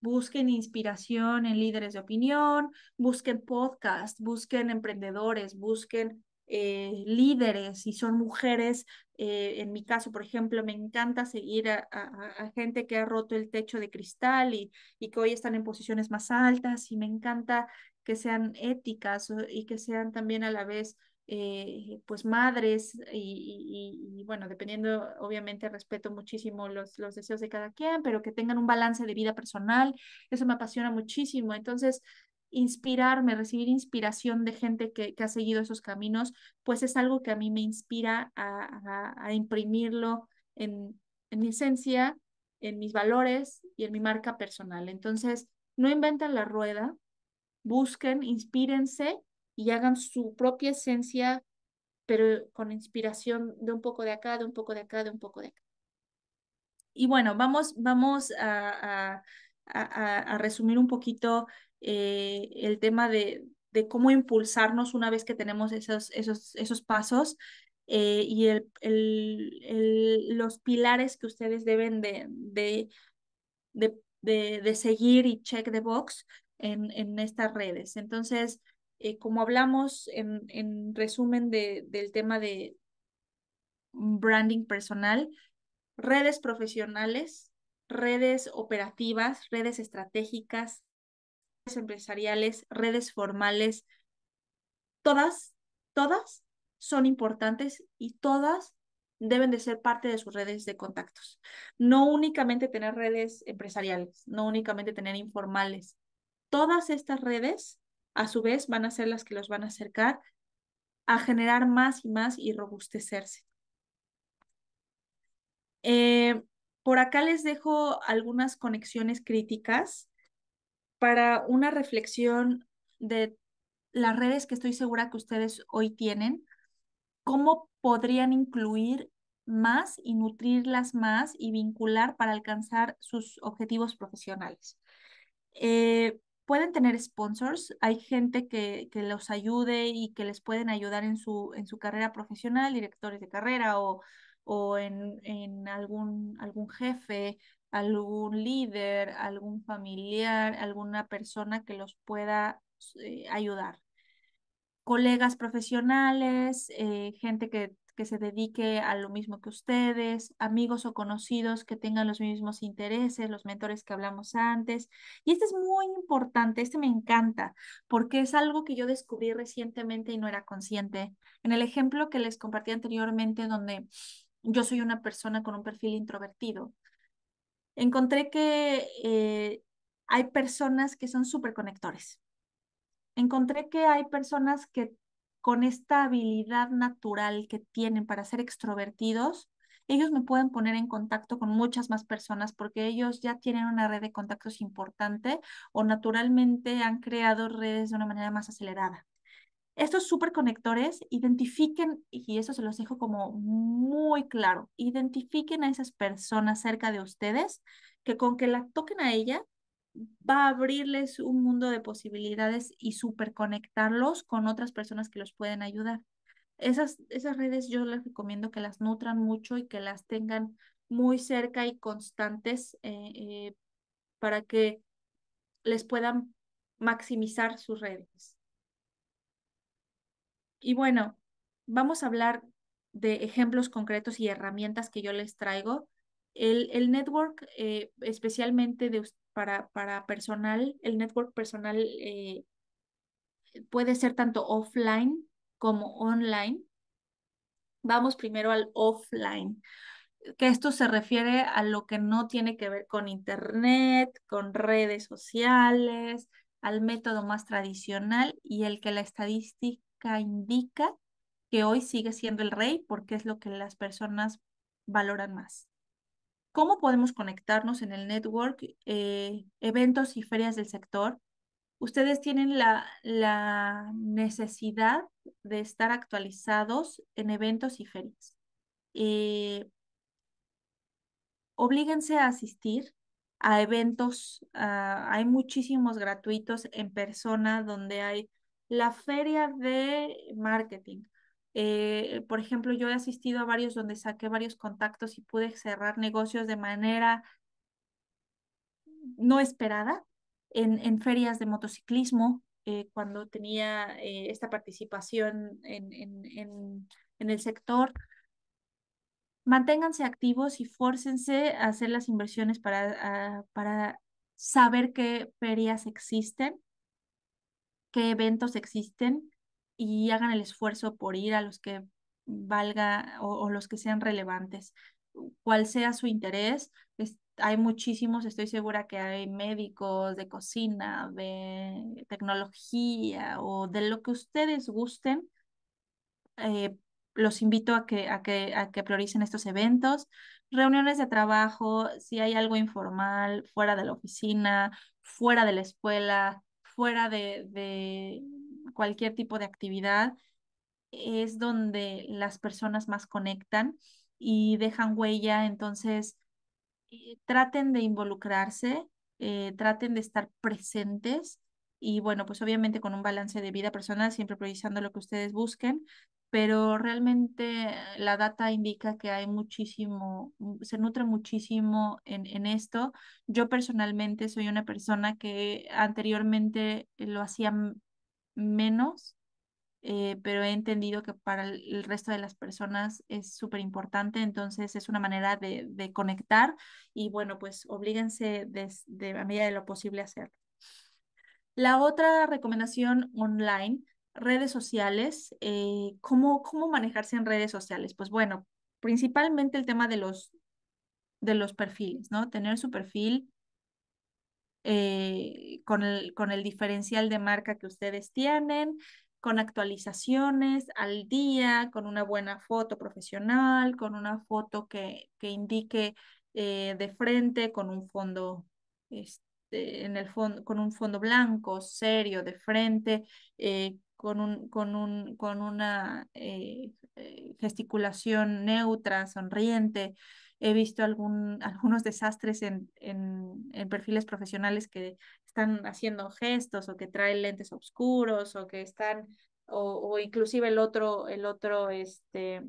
Busquen inspiración en líderes de opinión, busquen podcasts, busquen emprendedores, busquen eh, líderes, y son mujeres, eh, en mi caso, por ejemplo, me encanta seguir a, a, gente que ha roto el techo de cristal y, y que hoy están en posiciones más altas y me encanta que sean éticas eh, y que sean también a la vez eh, pues madres y, bueno, dependiendo, obviamente respeto muchísimo los, los deseos de cada quien, pero que tengan un balance de vida personal, eso me apasiona muchísimo. Entonces, inspirarme, recibir inspiración de gente que, ha seguido esos caminos, pues es algo que a mí me inspira a, imprimirlo en, en mi esencia, en mis valores y en mi marca personal. Entonces, no inventen la rueda, busquen, inspírense y hagan su propia esencia, pero con inspiración de un poco de acá, de un poco de acá, de un poco de acá. Y bueno, vamos, vamos a, a, a, resumir un poquito eh, el tema de, de, cómo impulsarnos una vez que tenemos esos, esos, esos pasos. Eh, y el, el, los pilares que ustedes deben de, de, de, de, seguir y check the box en, en estas redes. Entonces, eh, como hablamos en, resumen del tema de branding personal, redes profesionales, redes operativas, redes estratégicas, redes empresariales, redes formales, todas, todas son importantes y todas deben de ser parte de sus redes de contactos. No únicamente tener redes empresariales, no únicamente tener informales. Todas estas redes a su vez van a ser las que los van a acercar a generar más y más y robustecerse. Eh, por acá les dejo algunas conexiones críticas para una reflexión de las redes que estoy segura que ustedes hoy tienen, cómo podrían incluir más y nutrirlas más y vincular para alcanzar sus objetivos profesionales. Eh, pueden tener sponsors, hay gente que, los ayude y que les pueden ayudar en su, en su carrera profesional, directores de carrera o, o en, algún, algún jefe, algún líder, algún familiar, alguna persona que los pueda eh, ayudar. Colegas profesionales, eh, gente que que se dedique a lo mismo que ustedes, amigos o conocidos que tengan los mismos intereses, los mentores que hablamos antes. Y este es muy importante, este me encanta, porque es algo que yo descubrí recientemente y no era consciente. En el ejemplo que les compartí anteriormente, donde yo soy una persona con un perfil introvertido, encontré que eh, hay personas que son súper conectores. Encontré que hay personas que con esta habilidad natural que tienen para ser extrovertidos, ellos me pueden poner en contacto con muchas más personas porque ellos ya tienen una red de contactos importante o naturalmente han creado redes de una manera más acelerada. Estos superconectores identifiquen, y eso se los dejo como muy claro, identifiquen a esas personas cerca de ustedes que con que la toquen a ella va a abrirles un mundo de posibilidades y superconectarlos con otras personas que los pueden ayudar. Esas, esas redes yo les recomiendo que las nutran mucho y que las tengan muy cerca y constantes eh, eh, para que les puedan maximizar sus redes. Y bueno, vamos a hablar de ejemplos concretos y herramientas que yo les traigo. El, el network, eh, especialmente de, para, personal, el network personal eh, puede ser tanto offline como online. Vamos primero al offline, que esto se refiere a lo que no tiene que ver con internet, con redes sociales, al método más tradicional y el que la estadística indica que hoy sigue siendo el rey porque es lo que las personas valoran más cómo podemos conectarnos en el network, eh, eventos y ferias del sector. Ustedes tienen la, necesidad de estar actualizados en eventos y ferias. Eh, oblíguense a asistir a eventos, ah, hay muchísimos gratuitos en persona donde hay la feria de marketing, eh, por ejemplo, yo he asistido a varios donde saqué varios contactos y pude cerrar negocios de manera no esperada en, en ferias de motociclismo, eh, cuando tenía eh, esta participación en, en, el sector manténganse activos y fórcense a hacer las inversiones para, para saber qué ferias existen, qué eventos existen y hagan el esfuerzo por ir a los que valga o, los que sean relevantes, cual sea su interés. hay muchísimos, estoy segura que hay médicos de cocina, de tecnología o de lo que ustedes gusten. Eh, los invito a que, a, que, a que prioricen estos eventos, reuniones de trabajo, si hay algo informal, fuera de la oficina, fuera de la escuela, fuera de, de, cualquier tipo de actividad, es donde las personas más conectan y dejan huella. Entonces, eh, traten de involucrarse, eh, traten de estar presentes y bueno, pues obviamente con un balance de vida personal, siempre priorizando lo que ustedes busquen, pero realmente eh, la data indica que hay muchísimo, mm, se nutre muchísimo en, en esto. Yo personalmente soy una persona que anteriormente lo hacía menos, eh, pero he entendido que para el resto de las personas es súper importante, entonces es una manera de, conectar y bueno, pues oblíguense a medida de lo posible a hacerlo. La otra recomendación online, redes sociales, eh, ¿cómo, ¿cómo manejarse en redes sociales? Pues bueno, principalmente el tema de los, de los perfiles, ¿no? Tener su perfil, eh, con, el, diferencial de marca que ustedes tienen, con actualizaciones al día, con una buena foto profesional, con una foto que, indique eh, de frente, con un fondo, este, en el con un fondo blanco, serio, de frente, eh, con, un, con, un, con una gesticulación neutra, sonriente he visto algún, algunos desastres en, en, en, perfiles profesionales que están haciendo gestos o que traen lentes oscuros o que están, o, o inclusive el otro, el otro este,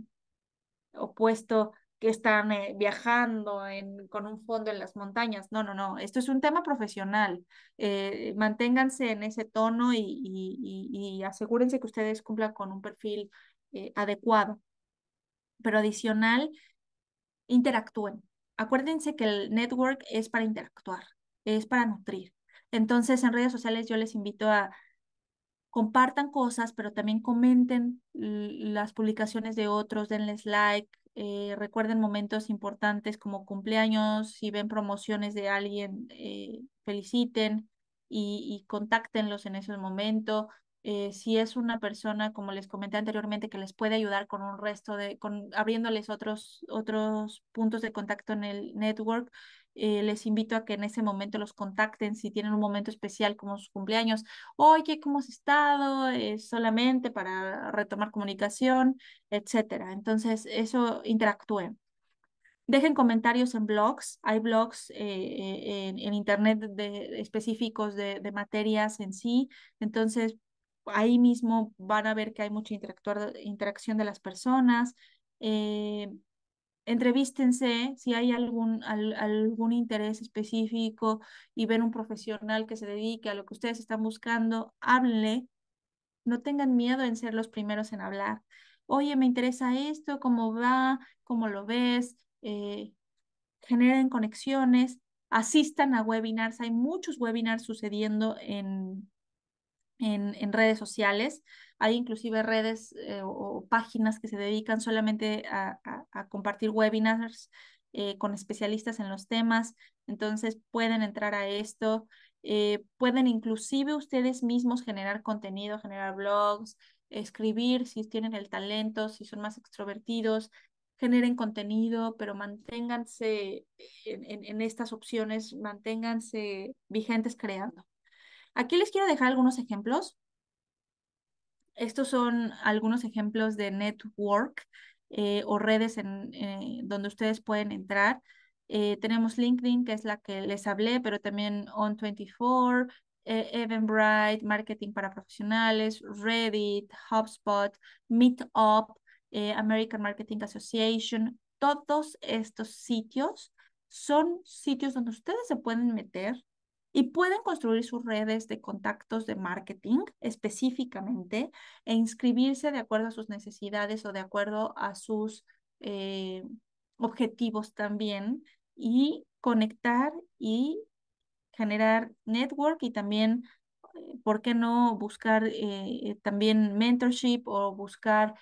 opuesto que están eh, viajando en, con un fondo en las montañas. No, no, no, esto es un tema profesional. Eh, manténganse en ese tono y, y, asegúrense que ustedes cumplan con un perfil eh, adecuado. Pero adicional, interactúen. Acuérdense que el network es para interactuar, es para nutrir. Entonces, en redes sociales yo les invito a compartan cosas, pero también comenten las publicaciones de otros, denles like, eh, recuerden momentos importantes como cumpleaños, si ven promociones de alguien, eh, feliciten y, y contáctenlos en ese momento. Eh, si es una persona, como les comenté anteriormente, que les puede ayudar con un resto de, con abriéndoles otros, otros puntos de contacto en el network, eh, les invito a que en ese momento los contacten si tienen un momento especial como sus cumpleaños. Oye, ¿cómo has estado? Eh, solamente para retomar comunicación, etcétera. Entonces, eso interactúen. Dejen comentarios en blogs. Hay blogs en, internet de, específicos de, de, materias en sí. Entonces, ahí mismo van a ver que hay mucha interacción de las personas. Eh, entrevístense si hay algún, algún interés específico y ven un profesional que se dedique a lo que ustedes están buscando, háblenle. No tengan miedo en ser los primeros en hablar. Oye, me interesa esto, cómo va, cómo lo ves. Eh, generen conexiones, asistan a webinars. Hay muchos webinars sucediendo en, en, redes sociales. Hay inclusive redes eh, o, páginas que se dedican solamente a, compartir webinars eh, con especialistas en los temas. Entonces pueden entrar a esto. Eh, pueden inclusive ustedes mismos generar contenido, generar blogs, escribir si tienen el talento, si son más extrovertidos, generen contenido, pero manténganse en estas opciones, manténganse vigentes creando. Aquí les quiero dejar algunos ejemplos. Estos son algunos ejemplos de network eh, o redes en, eh, donde ustedes pueden entrar. Eh, tenemos LinkedIn, que es la que les hablé, pero también On24, Eventbrite, Marketing para Profesionales, Reddit, HubSpot, Meetup, American Marketing Association. Todos estos sitios son sitios donde ustedes se pueden meter y pueden construir sus redes de contactos de marketing específicamente e inscribirse de acuerdo a sus necesidades o de acuerdo a sus eh, objetivos también y conectar y generar network y también, eh, ¿por qué no buscar eh, también mentorship o buscar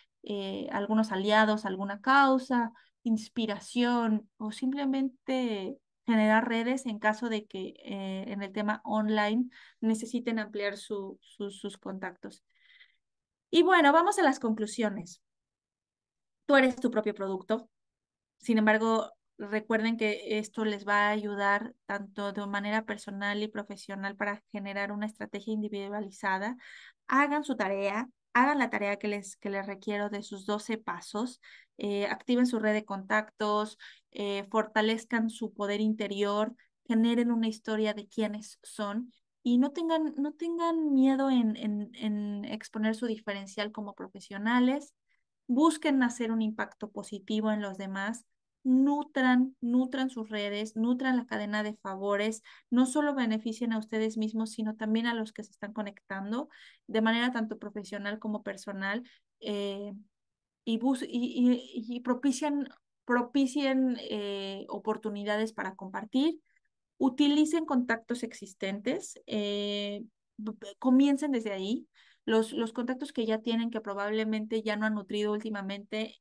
algunos aliados, alguna causa, inspiración o simplemente generar redes en caso de que eh, en el tema online necesiten ampliar sus contactos. Y bueno, vamos a las conclusiones. Tú eres tu propio producto. Sin embargo, recuerden que esto les va a ayudar tanto de manera personal y profesional para generar una estrategia individualizada. Hagan su tarea, hagan la tarea que les, que requiero de sus 12 pasos, eh, activen su red de contactos, eh, fortalezcan su poder interior, generen una historia de quiénes son y no tengan, no miedo en exponer su diferencial como profesionales, busquen hacer un impacto positivo en los demás nutran, nutran sus redes, nutran la cadena de favores, no solo beneficien a ustedes mismos, sino también a los que se están conectando de manera tanto profesional como personal eh, y, bus y, propicien eh, oportunidades para compartir, utilicen contactos existentes, eh, comiencen desde ahí. Los, los contactos que ya tienen, que probablemente ya no han nutrido últimamente,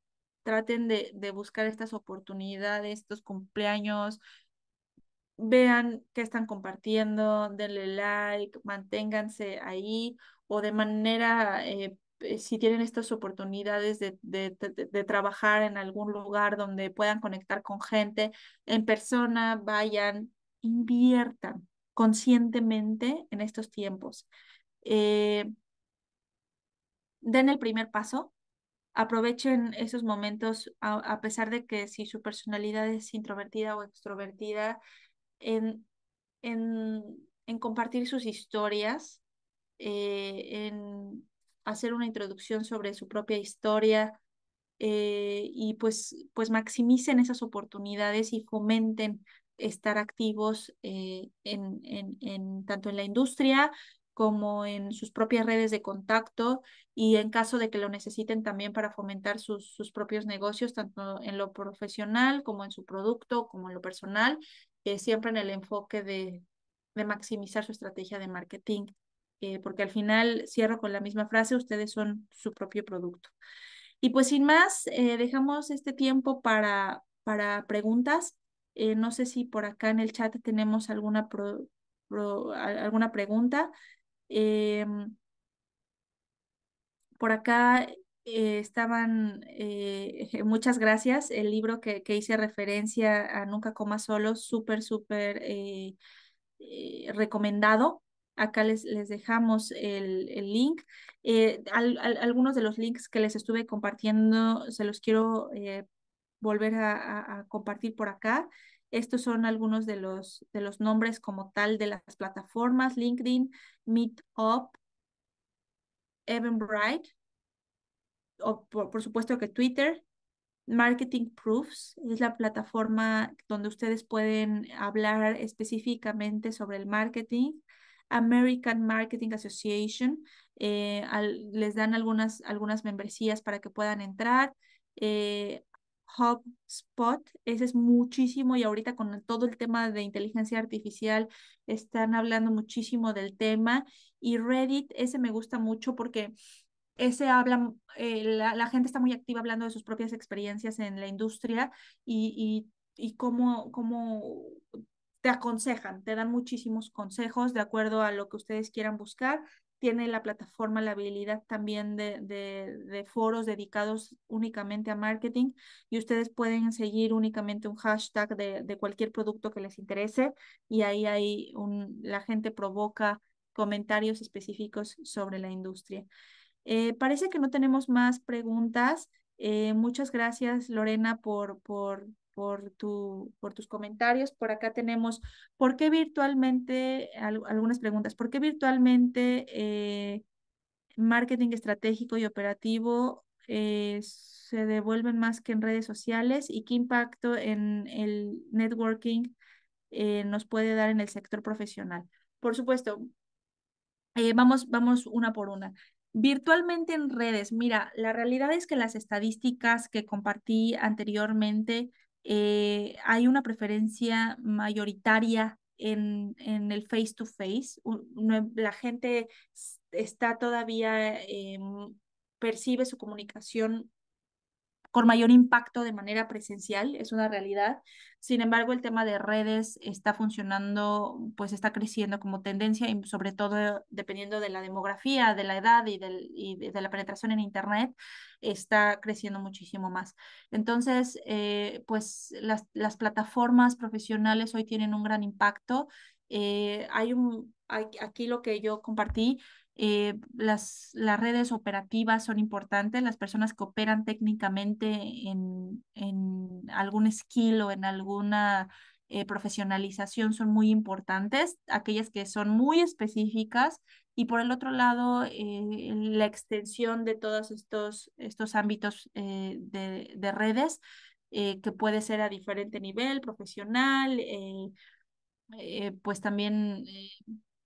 traten de, buscar estas oportunidades, estos cumpleaños, vean qué están compartiendo, denle like, manténganse ahí o de manera, eh, eh, si tienen estas oportunidades de, trabajar en algún lugar donde puedan conectar con gente en persona, vayan, inviertan conscientemente en estos tiempos. Eh, den el primer paso, aprovechen esos momentos, a, pesar de que si su personalidad es introvertida o extrovertida, en, compartir sus historias, eh, en hacer una introducción sobre su propia historia eh, y pues, pues maximicen esas oportunidades y fomenten estar activos eh, en, en, tanto en la industria como en sus propias redes de contacto y en caso de que lo necesiten también para fomentar sus, sus propios negocios, tanto en lo profesional como en su producto, como en lo personal, eh, siempre en el enfoque de, de, maximizar su estrategia de marketing, eh, porque al final cierro con la misma frase, ustedes son su propio producto. Y pues sin más, eh, dejamos este tiempo para, para preguntas. no sé si por acá en el chat tenemos alguna, alguna pregunta. Em, por acá eh, estaban, eh, muchas gracias, el libro que, hice referencia a Nunca Coma Solo, súper, súper eh, recomendado. Acá les, les dejamos el, link. algunos de los links que les estuve compartiendo se los quiero volver a compartir por acá. Estos son algunos de los, de los nombres como tal de las plataformas, LinkedIn, Meetup, Eventbrite, o por, supuesto que Twitter, Marketing Proofs es la plataforma donde ustedes pueden hablar específicamente sobre el marketing. American Marketing Association, eh, les dan algunas, algunas membresías para que puedan entrar. Eh, HubSpot, ese es muchísimo y ahorita con todo el tema de inteligencia artificial están hablando muchísimo del tema y Reddit, ese me gusta mucho porque ese habla, eh, la, gente está muy activa hablando de sus propias experiencias en la industria y, y, cómo, cómo te aconsejan, te dan muchísimos consejos de acuerdo a lo que ustedes quieran buscar tiene la plataforma la habilidad también de, foros dedicados únicamente a marketing y ustedes pueden seguir únicamente un hashtag de, cualquier producto que les interese y ahí hay un, la gente provoca comentarios específicos sobre la industria. Eh, parece que no tenemos más preguntas. Eh, muchas gracias, Lorena, por, por por, tu, por tus comentarios. Por acá tenemos, ¿por qué virtualmente, algunas preguntas, ¿por qué virtualmente eh, marketing estratégico y operativo eh, se devuelven más que en redes sociales? ¿Y qué impacto en el networking eh, nos puede dar en el sector profesional? Por supuesto, vamos, vamos una por una. Virtualmente en redes, mira, la realidad es que las estadísticas que compartí anteriormente eh, hay una preferencia mayoritaria en, en el face-to-face. La gente está todavía, em, percibe su comunicación por mayor impacto de manera presencial, es una realidad. Sin embargo, el tema de redes está funcionando, pues está creciendo como tendencia y sobre todo dependiendo de la demografía, de la edad y, de la penetración en Internet, está creciendo muchísimo más. Entonces, eh, pues las, plataformas profesionales hoy tienen un gran impacto eh, hay un, aquí lo que yo compartí eh, las, las, redes operativas son importantes, las personas que operan técnicamente en, algún skill o en alguna eh, profesionalización son muy importantes, aquellas que son muy específicas y por el otro lado eh, la extensión de todos estos, estos ámbitos de, de, redes que puede ser a diferente nivel profesional, pues también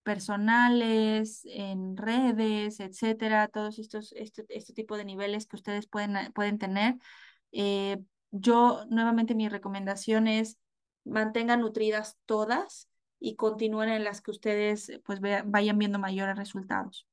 personales, en redes, etcétera, todos estos, este, este tipo de niveles que ustedes pueden, ah, pueden tener. Eh, yo, nuevamente, mi recomendación es mantengan nutridas todas y continúen en las que ustedes pues, vayan viendo mayores resultados.